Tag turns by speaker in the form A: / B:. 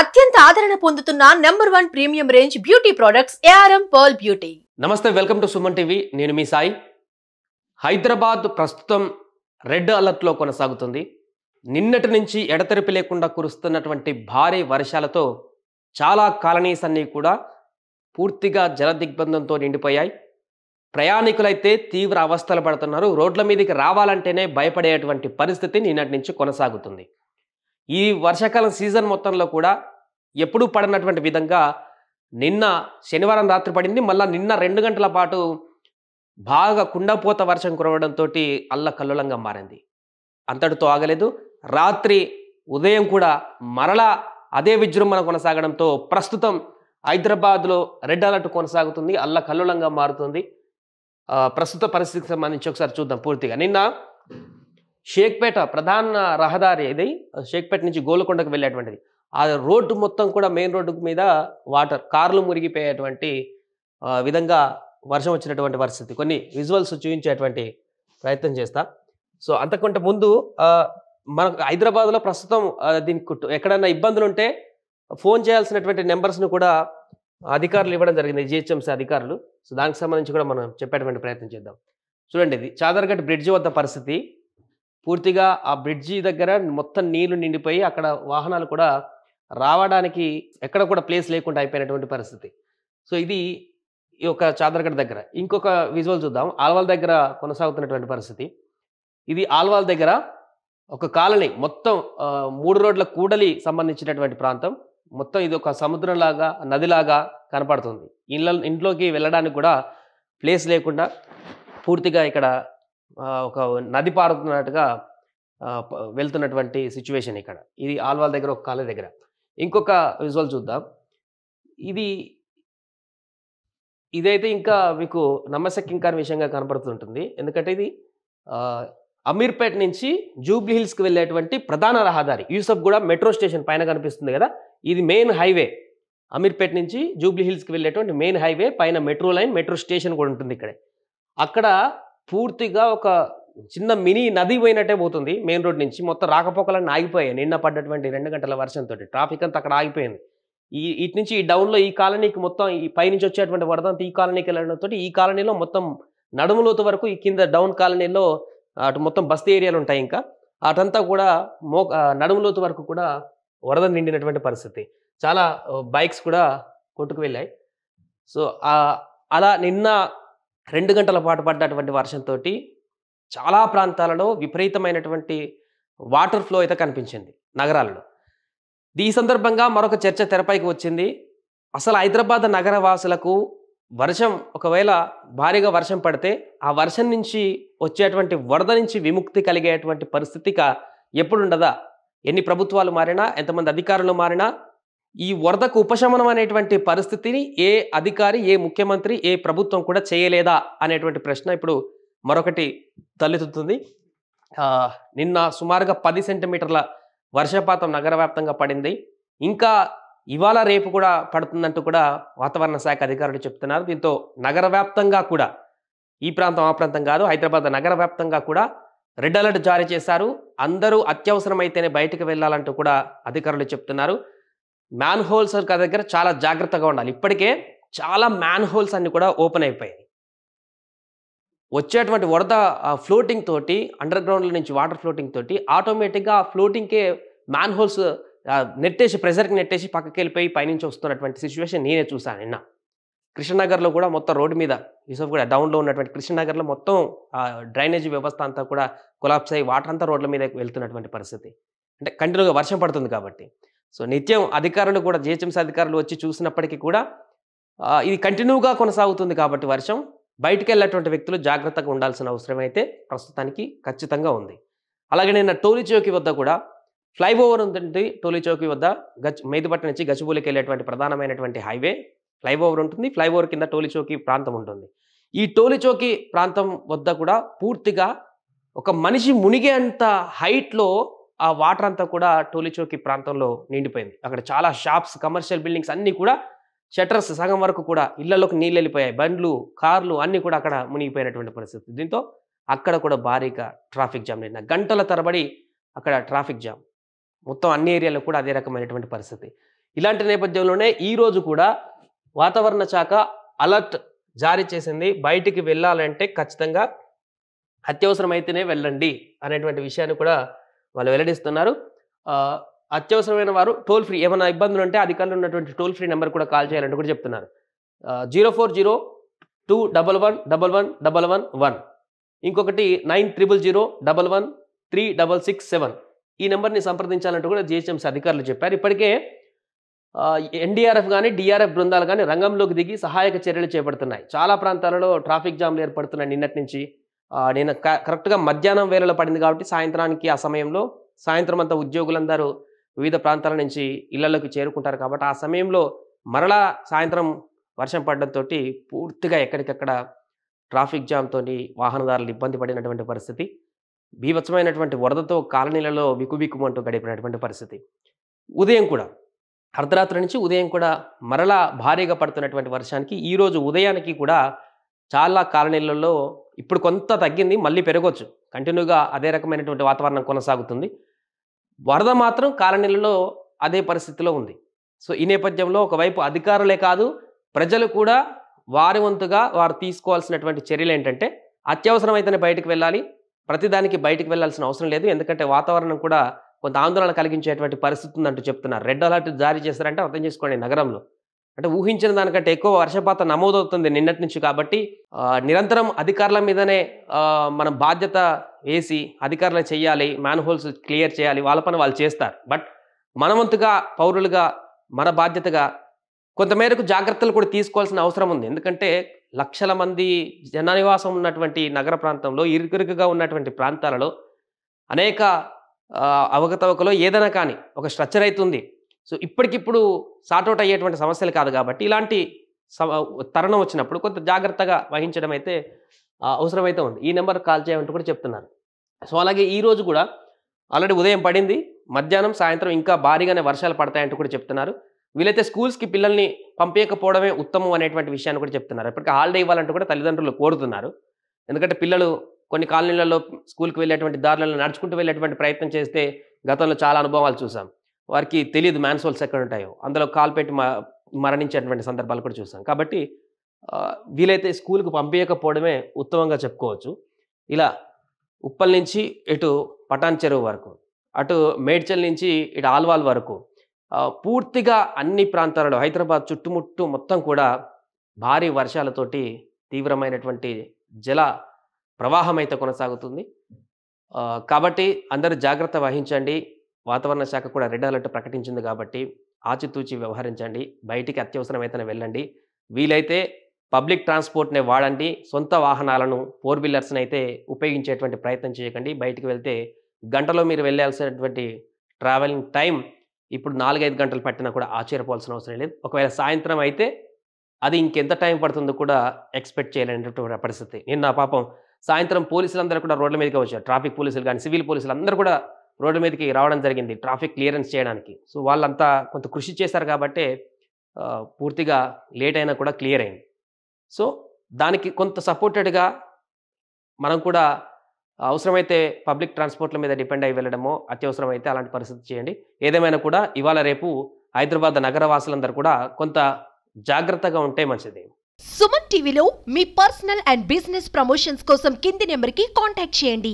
A: అత్యంత ఆదరణ పొందుతున్న number one premium range beauty products A R M pearl beauty నమస్తే వెల్కమ్ టు సుమన్ టీవీ నేను మీ సాయి హైదరాబాద్ ప్రస్తుతం రెడ్ అలర్ట్లో కొనసాగుతుంది నిన్నటి నుంచి ఎడతెరిపి లేకుండా కురుస్తున్నటువంటి భారీ వర్షాలతో చాలా కాలనీస్ అన్నీ కూడా పూర్తిగా జల దిగ్బంధంతో నిండిపోయాయి ప్రయాణికులైతే తీవ్ర అవస్థలు పడుతున్నారు రోడ్ల మీదకి రావాలంటేనే భయపడేటువంటి పరిస్థితి నిన్నటి నుంచి కొనసాగుతుంది ఈ వర్షాకాలం సీజన్ మొత్తంలో కూడా ఎప్పుడూ పడినటువంటి విధంగా నిన్న శనివారం రాత్రి పడింది మళ్ళీ నిన్న రెండు గంటల పాటు బాగా కుండపోత వర్షం కురవడంతో అల్ల కల్లోలంగా మారింది అంతటితో ఆగలేదు రాత్రి ఉదయం కూడా మరలా అదే విజృంభణ కొనసాగడంతో ప్రస్తుతం హైదరాబాద్లో రెడ్ అలర్ట్ కొనసాగుతుంది అల్ల కల్లోలంగా మారుతుంది ప్రస్తుత పరిస్థితికి సంబంధించి ఒకసారి చూద్దాం పూర్తిగా నిన్న షేక్పేట ప్రధాన రహదారి ఇది షేక్పేట నుంచి గోలకొండకు వెళ్ళేటువంటిది ఆ రోడ్డు మొత్తం కూడా మెయిన్ రోడ్డు మీద వాటర్ కార్లు మురిగిపోయేటువంటి విధంగా వర్షం వచ్చినటువంటి పరిస్థితి కొన్ని విజువల్స్ చూపించేటువంటి ప్రయత్నం చేస్తా సో అంతకంటే ముందు మనకు హైదరాబాద్లో ప్రస్తుతం దీనికి ఎక్కడన్నా ఇబ్బందులు ఉంటే ఫోన్ చేయాల్సినటువంటి నెంబర్స్ను కూడా అధికారులు ఇవ్వడం జరిగింది జిహెచ్ఎంసీ అధికారులు సో దానికి సంబంధించి కూడా మనం చెప్పేటువంటి ప్రయత్నం చేద్దాం చూడండి ఇది చాదర్ఘట్ బ్రిడ్జ్ వద్ద పరిస్థితి పూర్తిగా ఆ బ్రిడ్జి దగ్గర మొత్తం నీళ్లు నిండిపోయి అక్కడ వాహనాలు కూడా రావడానికి ఎక్కడ కూడా ప్లేస్ లేకుండా అయిపోయినటువంటి పరిస్థితి సో ఇది ఈ యొక్క చాదరగడ్ దగ్గర ఇంకొక విజువల్ చూద్దాం ఆల్వాల్ దగ్గర కొనసాగుతున్నటువంటి పరిస్థితి ఇది ఆల్వాల్ దగ్గర ఒక కాలనీ మొత్తం మూడు రోడ్ల కూడలి సంబంధించినటువంటి ప్రాంతం మొత్తం ఇది ఒక సముద్రంలాగా నదిలాగా కనపడుతుంది ఇండ్ల ఇంట్లోకి వెళ్ళడానికి కూడా ప్లేస్ లేకుండా పూర్తిగా ఇక్కడ ఒక నది పారుతున్నట్టుగా వెళ్తున్నటువంటి సిచ్యువేషన్ ఇక్కడ ఇది ఆల్వాల్ దగ్గర ఒక కాలే దగ్గర ఇంకొక విజువల్ చూద్దాం ఇది ఇదైతే ఇంకా మీకు నమ్మశక్యంకాని విషయంగా కనపడుతుంటుంది ఎందుకంటే ఇది అమీర్పేట్ నుంచి జూబ్లీ హిల్స్కి వెళ్ళేటువంటి ప్రధాన రహదారి యూసఫ్ కూడా మెట్రో స్టేషన్ పైన కనిపిస్తుంది కదా ఇది మెయిన్ హైవే అమీర్పేట్ నుంచి జూబ్లీ హిల్స్కి వెళ్ళేటువంటి మెయిన్ హైవే పైన మెట్రో లైన్ మెట్రో స్టేషన్ కూడా ఉంటుంది ఇక్కడే అక్కడ పూర్తిగా ఒక చిన్న మినీ నది పోయినట్టే పోతుంది మెయిన్ రోడ్ నుంచి మొత్తం రాకపోకలన్నీ ఆగిపోయాయి నిన్న పడ్డటువంటి రెండు గంటల వర్షంతో ట్రాఫిక్ అంతా అక్కడ ఆగిపోయింది ఈ ఇటు నుంచి ఈ డౌన్లో ఈ కాలనీకి మొత్తం ఈ పైనుంచి వచ్చేటువంటి వరదంతా ఈ కాలనీకి వెళ్ళడంతో ఈ కాలనీలో మొత్తం నడుములోతు వరకు ఈ కింద డౌన్ కాలనీలో అటు మొత్తం బస్తీ ఏరియాలు ఉంటాయి ఇంకా అటంతా కూడా మో నడుములోతు వరకు కూడా వరద నిండినటువంటి పరిస్థితి చాలా బైక్స్ కూడా కొట్టుకు వెళ్ళాయి సో అలా నిన్న రెండు గంటల పాటు పడ్డటువంటి వర్షంతో చాలా ప్రాంతాలలో విపరీతమైనటువంటి వాటర్ ఫ్లో అయితే కనిపించింది నగరాల్లో ఈ సందర్భంగా మరొక చర్చ తెరపైకి వచ్చింది అసలు హైదరాబాద్ నగర వాసులకు వర్షం ఒకవేళ భారీగా వర్షం పడితే ఆ వర్షం నుంచి వచ్చేటువంటి వరద నుంచి విముక్తి కలిగేటువంటి పరిస్థితిగా ఎప్పుడుండదా ఎన్ని ప్రభుత్వాలు మారినా ఎంతమంది అధికారులు మారినా ఈ వరదకు ఉపశమనం అనేటువంటి పరిస్థితిని ఏ అధికారి ఏ ముఖ్యమంత్రి ఏ ప్రభుత్వం కూడా చేయలేదా అనేటువంటి ప్రశ్న ఇప్పుడు మరొకటి తలెత్తుతుంది నిన్న సుమారుగా పది సెంటీమీటర్ల వర్షపాతం నగర పడింది ఇంకా ఇవాళ రేపు కూడా పడుతుందంటూ కూడా వాతావరణ శాఖ అధికారులు చెప్తున్నారు దీంతో నగర కూడా ఈ ప్రాంతం ఆ ప్రాంతం కాదు హైదరాబాద్ వ్యాప్తంగా కూడా రెడ్ అలర్ట్ జారీ చేశారు అందరూ అత్యవసరమైతేనే బయటకు వెళ్ళాలంటూ కూడా అధికారులు చెప్తున్నారు మ్యాన్ హోల్స్ దగ్గర చాలా జాగ్రత్తగా ఉండాలి ఇప్పటికే చాలా మ్యాన్ హోల్స్ అన్ని కూడా ఓపెన్ అయిపోయాయి వచ్చేటువంటి వరద ఫ్లోటింగ్ తోటి అండర్ గ్రౌండ్లో నుంచి వాటర్ ఫ్లోటింగ్ తోటి ఆటోమేటిక్గా ఆ ఫ్లోటింగ్కే మ్యాన్ హోల్స్ నెట్టేసి ప్రెజర్కి నెట్టేసి పక్కకి వెళ్ళిపోయి పైనుంచి వస్తున్నటువంటి సిచ్యువేషన్ నేనే చూశాను నిన్న కృష్ణనగర్లో కూడా మొత్తం రోడ్డు మీద యూసఫ్ కూడా డౌన్లో ఉన్నటువంటి కృష్ణనగర్లో మొత్తం డ్రైనేజీ వ్యవస్థ అంతా కూడా కొలాప్స్ అయ్యి వాటర్ అంతా రోడ్ల మీద వెళ్తున్నటువంటి పరిస్థితి అంటే కంటిన్యూగా వర్షం పడుతుంది కాబట్టి సో నిత్యం అధికారులు కూడా జిహెచ్ఎంసీ అధికారులు వచ్చి చూసినప్పటికీ కూడా ఇది కంటిన్యూగా కొనసాగుతుంది కాబట్టి వర్షం బయటికి వెళ్ళేటువంటి వ్యక్తులు జాగ్రత్తగా ఉండాల్సిన అవసరం అయితే ప్రస్తుతానికి ఖచ్చితంగా ఉంది అలాగే నిన్న టోలీ చౌకి వద్ద కూడా ఫ్లైఓవర్ ఉంటుంది టోలీ చౌకి వద్ద గచ్ మేదిపట్నం నుంచి గచ్చిబూలికి వెళ్ళేటువంటి ప్రధానమైనటువంటి హైవే ఫ్లైఓవర్ ఉంటుంది ఫ్లైఓవర్ కింద టోలీ చౌకి ప్రాంతం ఉంటుంది ఈ టోలీ చౌకి ప్రాంతం వద్ద కూడా పూర్తిగా ఒక మనిషి మునిగే అంత హైట్లో ఆ వాటర్ అంతా కూడా టోలిచోకి ప్రాంతంలో నిండిపోయింది అక్కడ చాలా షాప్స్ కమర్షియల్ బిల్డింగ్స్ అన్నీ కూడా షట్టర్స్ సగం వరకు కూడా ఇళ్లలోకి నీళ్ళు వెళ్ళిపోయాయి బండ్లు కార్లు అన్నీ కూడా అక్కడ మునిగిపోయినటువంటి పరిస్థితి దీంతో అక్కడ కూడా భారీగా ట్రాఫిక్ జామ్ నిండిన గంటల తరబడి అక్కడ ట్రాఫిక్ జామ్ మొత్తం అన్ని ఏరియాలో కూడా అదే రకమైనటువంటి పరిస్థితి ఇలాంటి నేపథ్యంలోనే ఈరోజు కూడా వాతావరణ శాఖ అలర్ట్ జారీ చేసింది బయటికి వెళ్ళాలంటే ఖచ్చితంగా అత్యవసరమైతేనే వెళ్ళండి అనేటువంటి విషయాన్ని కూడా వాళ్ళు వెల్లడిస్తున్నారు అత్యవసరమైన వారు టోల్ ఫ్రీ ఏమైనా ఇబ్బందులు ఉంటే అధికారులు ఉన్నటువంటి టోల్ ఫ్రీ నెంబర్ కూడా కాల్ చేయాలంటే కూడా చెప్తున్నారు zero four zero two double one double one double one one ఇంకొకటి nine triple zero double one three double six seven ఈ నెంబర్ని సంప్రదించాలంటూ కూడా జిహెచ్ఎంసీ అధికారులు చెప్పారు ఇప్పటికే ఎన్డీఆర్ఎఫ్ కానీ డిఆర్ఎఫ్ బృందాలు కానీ రంగంలోకి దిగి సహాయక చర్యలు చేపడుతున్నాయి చాలా ప్రాంతాలలో ట్రాఫిక్ జామ్లు ఏర్పడుతున్నాయి నిన్నటి నుంచి నేను కరెక్ట్గా మధ్యాహ్నం వేళలో పడింది కాబట్టి సాయంత్రానికి ఆ సమయంలో సాయంత్రం అంతా ఉద్యోగులందరూ వివిధ ప్రాంతాల నుంచి ఇళ్లలోకి చేరుకుంటారు కాబట్టి ఆ సమయంలో మరలా సాయంత్రం వర్షం పడడంతో పూర్తిగా ఎక్కడికక్కడ ట్రాఫిక్ జామ్తో వాహనదారులు ఇబ్బంది పడినటువంటి పరిస్థితి బీభత్సమైనటువంటి వరదతో కాలనీలలో బిక్కుబిక్కుమంటూ గడిపినటువంటి పరిస్థితి ఉదయం కూడా అర్ధరాత్రి నుంచి ఉదయం కూడా మరలా భారీగా పడుతున్నటువంటి వర్షానికి ఈరోజు ఉదయానికి కూడా చాలా కాలనీలలో ఇప్పుడు కొంత తగ్గింది మళ్ళీ పెరగవచ్చు కంటిన్యూగా అదే రకమైనటువంటి వాతావరణం కొనసాగుతుంది వరద మాత్రం కాలనీలలో అదే పరిస్థితిలో ఉంది సో ఈ నేపథ్యంలో ఒకవైపు అధికారులే కాదు ప్రజలు కూడా వారి వంతుగా వారు తీసుకోవాల్సినటువంటి చర్యలు ఏంటంటే అత్యవసరమైతేనే బయటకు వెళ్ళాలి ప్రతిదానికి బయటకు వెళ్ళాల్సిన అవసరం లేదు ఎందుకంటే వాతావరణం కూడా కొంత ఆందోళన కలిగించేటువంటి పరిస్థితి ఉందంటూ చెప్తున్నారు రెడ్ అలర్ట్ జారీ చేశారంటే అర్థం చేసుకోండి నగరంలో అంటే ఊహించిన దానికంటే ఎక్కువ వర్షపాతం నమోదవుతుంది నిన్నటి నుంచి కాబట్టి నిరంతరం అధికారుల మీదనే మనం బాధ్యత వేసి అధికారులు చేయాలి మ్యాన్ హోల్స్ క్లియర్ చేయాలి వాళ్ళ పని వాళ్ళు చేస్తారు బట్ మనవంతుగా పౌరులుగా మన బాధ్యతగా కొంతమేరకు జాగ్రత్తలు కూడా తీసుకోవాల్సిన అవసరం ఉంది ఎందుకంటే లక్షల మంది జననివాసం ఉన్నటువంటి నగర ప్రాంతంలో ఇరుకురుకుగా ఉన్నటువంటి ప్రాంతాలలో అనేక అవకతవకలో ఏదైనా కానీ ఒక స్ట్రక్చర్ అవుతుంది సో ఇప్పటికిప్పుడు సార్ట్అవుట్ అయ్యేటువంటి సమస్యలు కాదు కాబట్టి ఇలాంటి తరుణం వచ్చినప్పుడు కొంత జాగ్రత్తగా వహించడం అయితే అవసరమైతే ఉంది ఈ నెంబర్ కాల్ చేయమంటూ కూడా చెప్తున్నారు సో అలాగే ఈరోజు కూడా ఆల్రెడీ ఉదయం పడింది మధ్యాహ్నం సాయంత్రం ఇంకా భారీగానే వర్షాలు పడతాయంటూ కూడా చెప్తున్నారు వీలైతే స్కూల్స్కి పిల్లల్ని పంపించకపోవడమే ఉత్తమం అనేటువంటి విషయాన్ని కూడా చెప్తున్నారు ఇప్పటికీ హాలిడే ఇవ్వాలంటూ కూడా తల్లిదండ్రులు కోరుతున్నారు ఎందుకంటే పిల్లలు కొన్ని కాలనీలలో స్కూల్కి వెళ్ళేటువంటి దారులలో నడుచుకుంటూ వెళ్ళేటువంటి ప్రయత్నం చేస్తే గతంలో చాలా అనుభవాలు చూసాం వారికి తెలియదు మ్యాన్సోల్స్ ఎక్కడ ఉంటాయో అందులో కాల్ పెట్టి మరణించేటువంటి సందర్భాలు కూడా చూసాం కాబట్టి వీలైతే స్కూల్కి పంపించకపోవడమే ఉత్తమంగా చెప్పుకోవచ్చు ఇలా ఉప్పల్ నుంచి ఇటు పటాన్ చెరువు వరకు అటు మేడ్చల్ నుంచి ఇటు ఆల్వాల్ వరకు పూర్తిగా అన్ని ప్రాంతాలలో హైదరాబాద్ చుట్టుముట్టు మొత్తం కూడా భారీ వర్షాలతోటి తీవ్రమైనటువంటి జల ప్రవాహం అయితే కొనసాగుతుంది కాబట్టి అందరూ జాగ్రత్త వహించండి వాతావరణ శాఖ కూడా రెడ్ అలర్ట్ ప్రకటించింది కాబట్టి ఆచితూచి వ్యవహరించండి బయటికి అత్యవసరమైతేనే వెళ్ళండి వీలైతే పబ్లిక్ ట్రాన్స్పోర్ట్నే వాడండి సొంత వాహనాలను ఫోర్ వీలర్స్ని అయితే ఉపయోగించేటువంటి ప్రయత్నం చేయకండి బయటికి వెళ్తే గంటలో మీరు వెళ్ళాల్సినటువంటి ట్రావెలింగ్ టైం ఇప్పుడు నాలుగైదు గంటలు పట్టినా కూడా ఆశ్చర్యపోవాల్సిన అవసరం లేదు ఒకవేళ సాయంత్రం అయితే అది ఇంకెంత టైం పడుతుందో కూడా ఎక్స్పెక్ట్ చేయలేనటువంటి పరిస్థితి నేను నా పాపం సాయంత్రం పోలీసులందరూ కూడా రోడ్ల మీదకి వచ్చారు ట్రాఫిక్ పోలీసులు కానీ సివిల్ పోలీసులు అందరూ కూడా రోడ్డు మీదకి రావడం జరిగింది ట్రాఫిక్ క్లియరెన్స్ చేయడానికి సో వాళ్ళంతా కొంత కృషి చేశారు కాబట్టే పూర్తిగా లేట్ అయినా కూడా క్లియర్ అయింది సో దానికి కొంత సపోర్టెడ్గా మనం కూడా అవసరమైతే పబ్లిక్ ట్రాన్స్పోర్ట్ల మీద డిపెండ్ అయి వెళ్ళడమో అత్యవసరమైతే అలాంటి పరిస్థితి చేయండి ఏదేమైనా కూడా ఇవాళ రేపు హైదరాబాద్ నగరవాసులందరూ కూడా కొంత జాగ్రత్తగా ఉంటే మంచిది సుమన్ టీవీలో మీ పర్సనల్ అండ్ బిజినెస్ ప్రమోషన్స్ కోసం కింది నెంబర్కి కాంటాక్ట్ చేయండి